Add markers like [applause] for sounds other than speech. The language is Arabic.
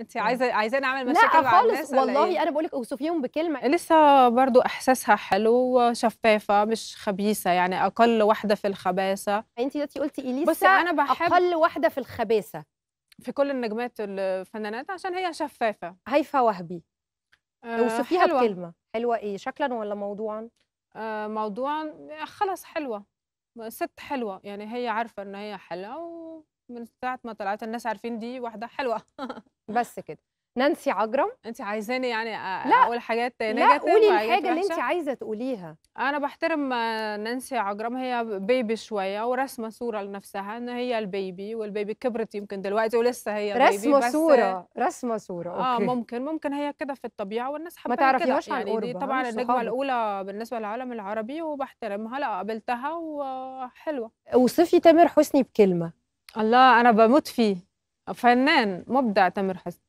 انت عايزه عايزين اعمل مشاكل لا مع الناس خالص والله إيه؟ انا بقول لك اوصفيهم بكلمه لسه برضو احساسها حلو وشفافه مش خبيثه يعني اقل واحده في الخباثه انت دلوقتي قلتي اليسا بس انا بحب اقل واحده في الخباثه في كل النجمات الفنانات عشان هي شفافه هيفا وهبي آه، اوصفيها أه بكلمه حلوه ايه شكلا ولا موضوعا أه موضوعا خلاص حلوه ست حلوه يعني هي عارفه ان هي حلوه ومن ساعه ما طلعت الناس عارفين دي واحده حلوه [laughs] بس كده نانسي عجرم انت عايزاني يعني اقول حاجات نيجاتيف لا قولي طيب، الحاجه اللي انت عايزه تقوليها انا بحترم نانسي عجرم هي بيبي شويه ورسمه صوره لنفسها ان هي البيبي والبيبي كبرت يمكن دلوقتي ولسه هي رسمه بيبي صوره رسمه صوره آه، اوكي اه ممكن ممكن هي كده في الطبيعه والناس حبتها ما تعرفيهاش يعني عن دي طبعا النجمه الاولى بالنسبه للعالم العربي وبحترمها لا قابلتها وحلوه وصفي تامر حسني بكلمه الله انا بموت فيه فنان مبدع تامر حسني